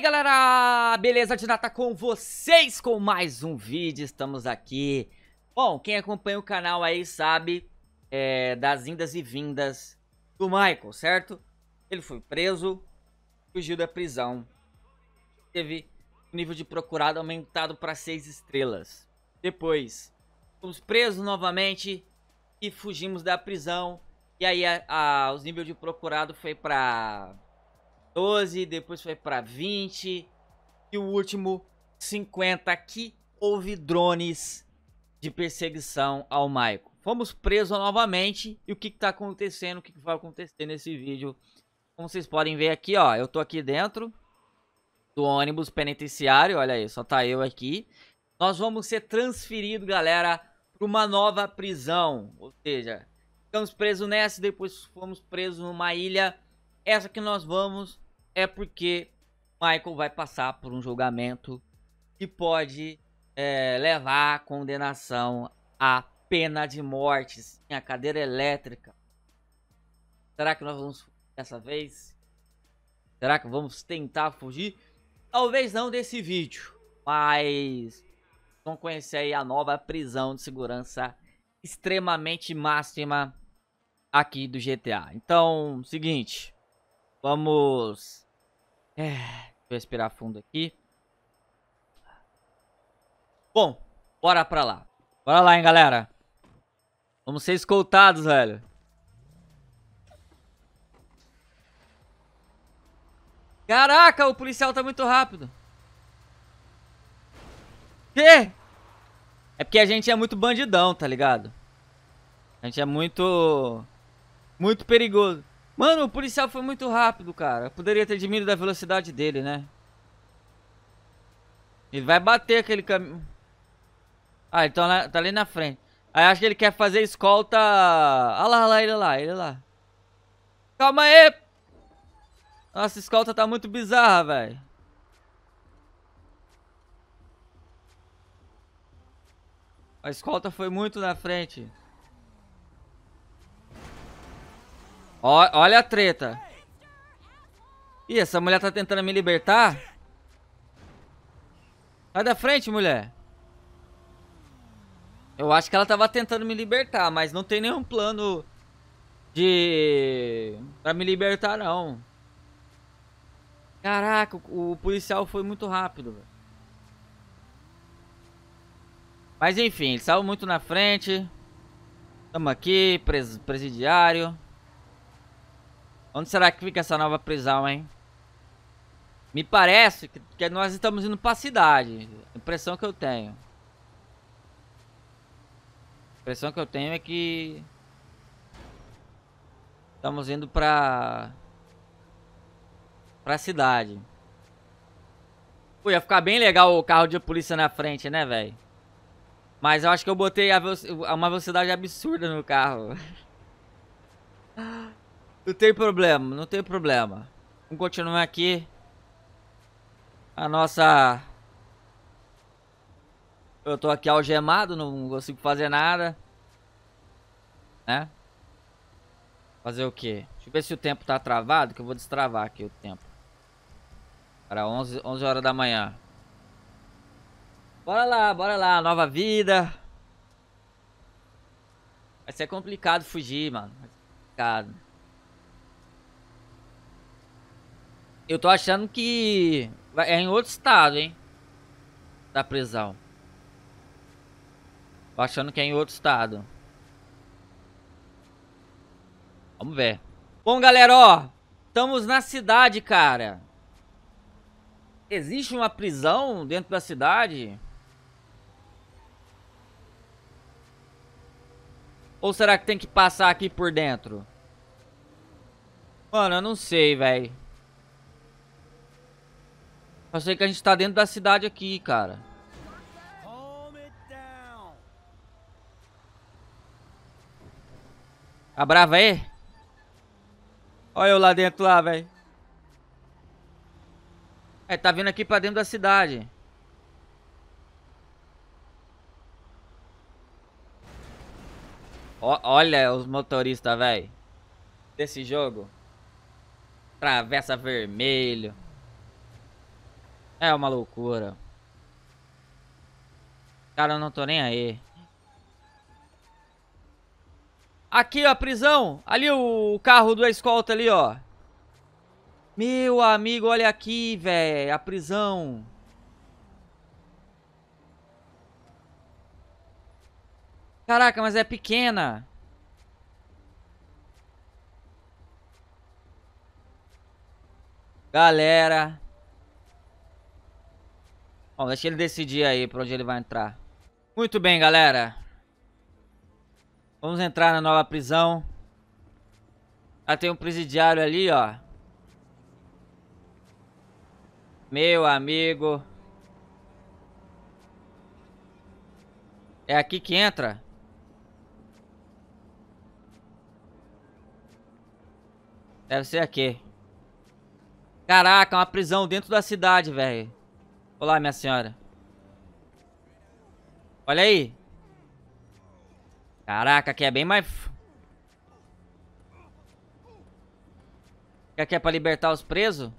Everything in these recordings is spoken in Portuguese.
aí galera, beleza de nata tá com vocês com mais um vídeo, estamos aqui Bom, quem acompanha o canal aí sabe é, das indas e vindas do Michael, certo? Ele foi preso, fugiu da prisão, teve o nível de procurado aumentado para 6 estrelas Depois, fomos presos novamente e fugimos da prisão e aí a, a, os níveis de procurado foi para 12, depois foi para 20 e o último 50 que houve drones de perseguição ao Maico. Fomos presos novamente e o que está acontecendo, o que, que vai acontecer nesse vídeo. Como vocês podem ver aqui, ó, eu tô aqui dentro do ônibus penitenciário, olha aí, só tá eu aqui. Nós vamos ser transferidos, galera, para uma nova prisão, ou seja, ficamos presos nessa, depois fomos presos numa ilha essa que nós vamos é porque Michael vai passar por um julgamento que pode é, levar a condenação à pena de morte, sim, a cadeira elétrica. Será que nós vamos dessa vez? Será que vamos tentar fugir? Talvez não desse vídeo, mas vão conhecer aí a nova prisão de segurança extremamente máxima aqui do GTA. Então, seguinte, Vamos. É, deixa eu respirar fundo aqui. Bom, bora pra lá. Bora lá, hein, galera. Vamos ser escoltados, velho. Caraca, o policial tá muito rápido. quê? É porque a gente é muito bandidão, tá ligado? A gente é muito... Muito perigoso. Mano, o policial foi muito rápido, cara. Poderia ter diminuído a velocidade dele, né? Ele vai bater aquele caminho. Ah, então tá, tá ali na frente. Aí acho que ele quer fazer escolta. Ah lá, lá, ele lá, ele lá. Calma aí! Nossa, escolta tá muito bizarra, velho. A escolta foi muito na frente. Ó, olha a treta. Ih, essa mulher tá tentando me libertar? Sai da frente, mulher. Eu acho que ela tava tentando me libertar, mas não tem nenhum plano de... pra me libertar, não. Caraca, o, policial foi muito rápido, Mas enfim, ele saiu muito na frente. Tamo aqui, pres presidiário. Onde será que fica essa nova prisão, hein? Me parece que, que nós estamos indo pra cidade. impressão que eu tenho. A impressão que eu tenho é que... Estamos indo pra... Pra cidade. Pô, ia ficar bem legal o carro de polícia na frente, né, velho? Mas eu acho que eu botei a, uma velocidade absurda no carro. Não tem problema, não tem problema. Vamos continuar aqui. A nossa... Eu tô aqui algemado, não consigo fazer nada. Né? Fazer o quê? Deixa eu ver se o tempo tá travado, que eu vou destravar aqui o tempo. Para 11, 11 horas da manhã. Bora lá, bora lá, nova vida. Vai ser complicado fugir, mano. Vai ser complicado. Eu tô achando que é em outro estado, hein? Da prisão. Tô achando que é em outro estado. Vamos ver. Bom, galera, ó. Estamos na cidade, cara. Existe uma prisão dentro da cidade? Ou será que tem que passar aqui por dentro? Mano, eu não sei, velho. Eu sei que a gente tá dentro da cidade aqui, cara. A tá brava aí? Olha eu lá dentro lá, velho. É, tá vindo aqui pra dentro da cidade. O, olha os motoristas, velho. Desse jogo. Travessa vermelho. É uma loucura. Cara, eu não tô nem aí. Aqui, ó, prisão. Ali o carro do escolta ali, ó. Meu amigo, olha aqui, velho. A prisão. Caraca, mas é pequena. Galera, Bom, deixa ele decidir aí pra onde ele vai entrar. Muito bem, galera. Vamos entrar na nova prisão. Ah, tem um presidiário ali, ó. Meu amigo. É aqui que entra? Deve ser aqui. Caraca, é uma prisão dentro da cidade, velho. Olá, minha senhora. Olha aí. Caraca, aqui é bem mais... É, aqui é pra libertar os presos?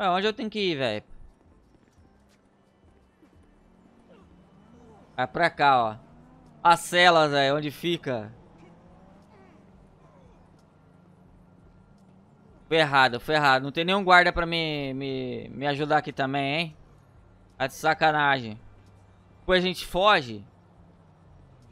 Ué, onde eu tenho que ir, velho? Vai pra cá, ó. A cela, velho, onde fica... errado, foi errado. Não tem nenhum guarda pra me, me, me ajudar aqui também, hein? Tá de sacanagem. Depois a gente foge.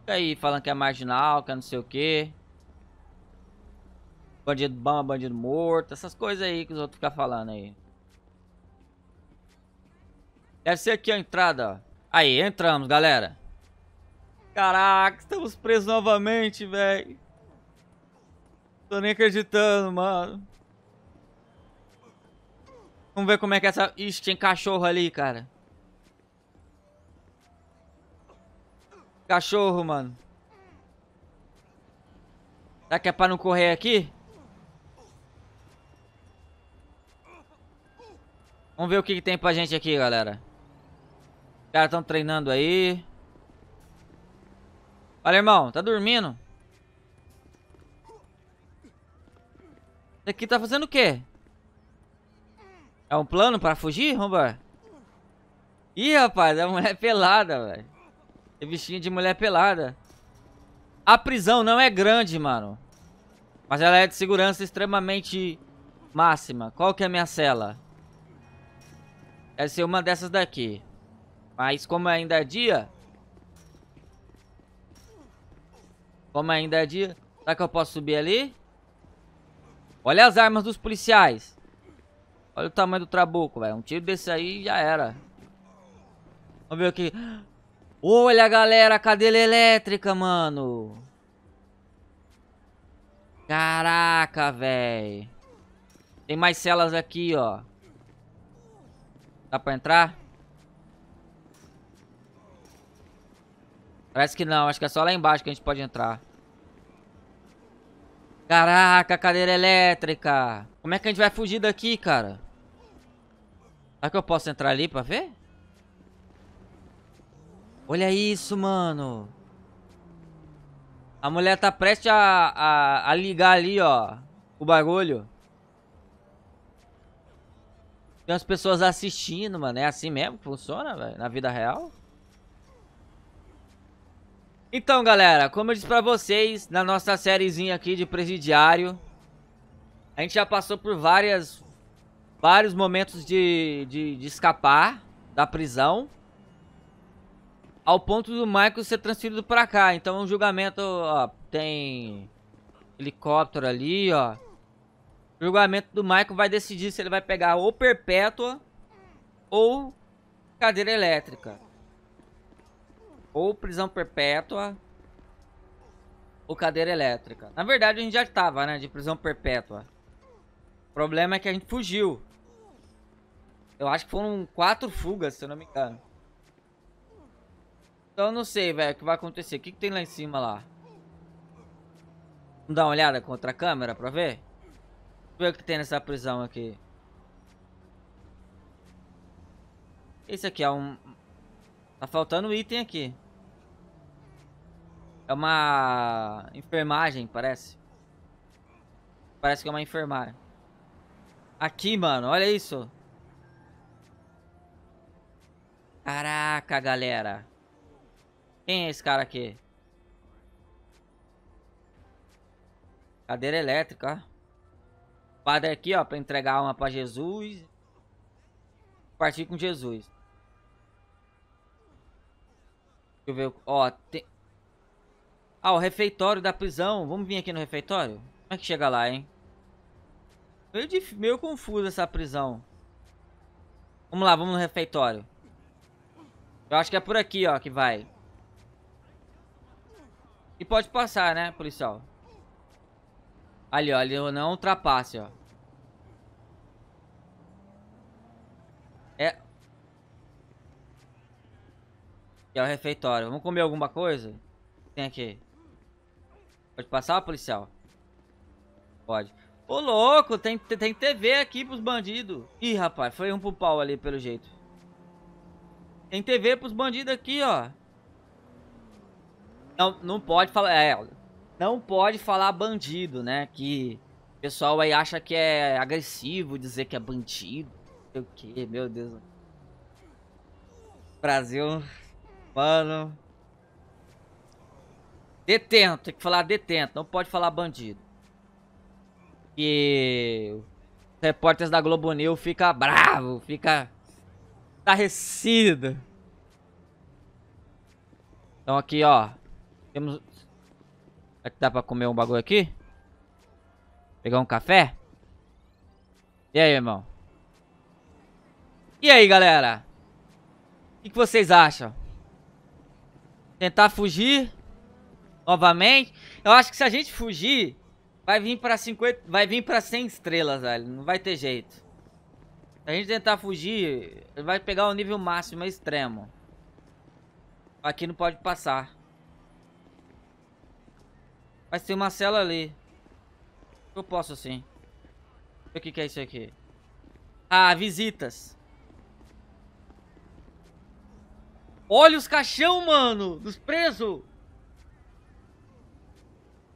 Fica aí falando que é marginal, que é não sei o que. Bandido bom, bandido morto. Essas coisas aí que os outros ficam falando aí. Deve ser aqui a entrada, ó. Aí, entramos, galera. Caraca, estamos presos novamente, velho. Tô nem acreditando, mano. Vamos ver como é que é essa... Ixi, tem cachorro ali, cara. Cachorro, mano. Será que é pra não correr aqui? Vamos ver o que, que tem pra gente aqui, galera. Os caras estão treinando aí. Olha, irmão. Tá dormindo? Esse aqui tá fazendo o quê? É um plano pra fugir, Romba? Ih, rapaz, é mulher pelada, velho. É bichinho de mulher pelada. A prisão não é grande, mano. Mas ela é de segurança extremamente máxima. Qual que é a minha cela? Deve ser uma dessas daqui. Mas como ainda é dia... Como ainda é dia... Será que eu posso subir ali? Olha as armas dos policiais. Olha o tamanho do trabuco, velho. Um tiro desse aí já era. Vamos ver aqui. Olha, galera, a cadeira elétrica, mano. Caraca, velho. Tem mais celas aqui, ó. Dá pra entrar? Parece que não. Acho que é só lá embaixo que a gente pode entrar. Caraca, cadeira elétrica. Como é que a gente vai fugir daqui, cara? Será que eu posso entrar ali pra ver? Olha isso, mano. A mulher tá prestes a, a, a ligar ali, ó. O bagulho. Tem umas pessoas assistindo, mano. É assim mesmo que funciona, velho? Na vida real? Então, galera, como eu disse pra vocês, na nossa sériezinha aqui de presidiário, a gente já passou por várias Vários momentos de, de, de escapar da prisão. Ao ponto do Michael ser transferido para cá. Então, é um julgamento, ó, tem helicóptero ali, ó. O julgamento do Michael vai decidir se ele vai pegar ou perpétua ou cadeira elétrica. Ou prisão perpétua ou cadeira elétrica. Na verdade, a gente já tava né, de prisão perpétua. O problema é que a gente fugiu. Eu acho que foram quatro fugas, se eu não me engano. Então eu não sei, velho, o que vai acontecer. O que, que tem lá em cima lá? Vamos dar uma olhada contra a câmera pra ver? Vamos ver o que tem nessa prisão aqui. Esse aqui é um... Tá faltando item aqui. É uma... Enfermagem, parece. Parece que é uma enfermagem. Aqui, mano, olha isso. Caraca, galera. Quem é esse cara aqui? Cadeira elétrica, ó. Padre aqui, ó, pra entregar uma pra Jesus. Partir com Jesus. Deixa eu ver. Ó, tem... Ah, o refeitório da prisão. Vamos vir aqui no refeitório? Como é que chega lá, hein? Meio, de... meio confuso essa prisão. Vamos lá, vamos no refeitório. Eu acho que é por aqui, ó, que vai. E pode passar, né, policial? Ali, ó, ali não ultrapasse, ó. É. Aqui é o refeitório. Vamos comer alguma coisa? Tem aqui. Pode passar, policial? Pode. Ô, louco, tem, tem TV aqui pros bandidos. Ih, rapaz, foi um pro pau ali, pelo jeito. Tem TV pros bandidos aqui, ó. Não, não pode falar. É, não pode falar bandido, né? Que o pessoal aí acha que é agressivo dizer que é bandido. Sei o que, meu Deus. Brasil. Mano. Detento, tem que falar detento. Não pode falar bandido. e repórteres da Globo News fica bravo, fica tá recida Então aqui, ó. Temos... Será que dá pra comer um bagulho aqui? Pegar um café? E aí, irmão? E aí, galera? O que, que vocês acham? Tentar fugir? Novamente? Eu acho que se a gente fugir, vai vir pra 50... Vai vir pra 100 estrelas, velho. Não vai ter jeito. Se a gente tentar fugir, ele vai pegar o nível máximo é extremo. Aqui não pode passar. Mas tem uma cela ali. Eu posso sim. O que, que é isso aqui? Ah, visitas. Olha os caixão, mano, dos presos.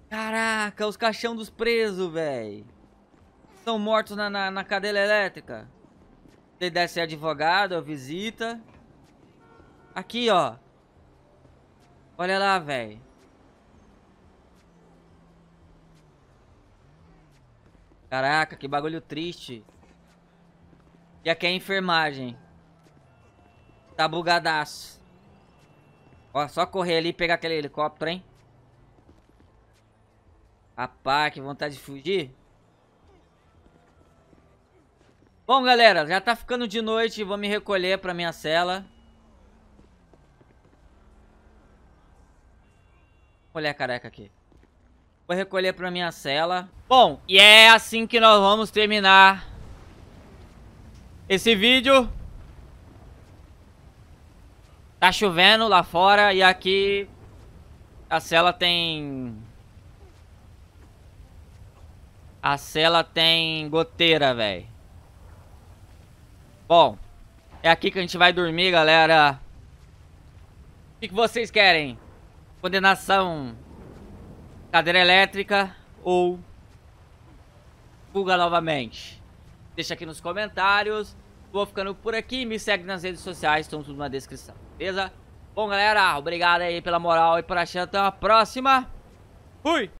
Caraca, os caixão dos presos, velho. São mortos na, na, na cadeira elétrica. Se der ser advogado, ó, é visita. Aqui, ó. Olha lá, velho. Caraca, que bagulho triste. E aqui é a enfermagem. Tá bugadaço. Ó, só correr ali e pegar aquele helicóptero, hein? Rapaz, que vontade de fugir. Bom, galera, já tá ficando de noite. Vou me recolher pra minha cela. Olha a careca aqui. Vou recolher pra minha cela. Bom, e é assim que nós vamos terminar esse vídeo. Tá chovendo lá fora e aqui a cela tem... A cela tem goteira, velho. Bom, é aqui que a gente vai dormir, galera. O que, que vocês querem? Condenação, cadeira elétrica ou fuga novamente? Deixa aqui nos comentários. Vou ficando por aqui. Me segue nas redes sociais, estão tudo na descrição, beleza? Bom, galera, obrigado aí pela moral e por achar. Até a próxima. Fui!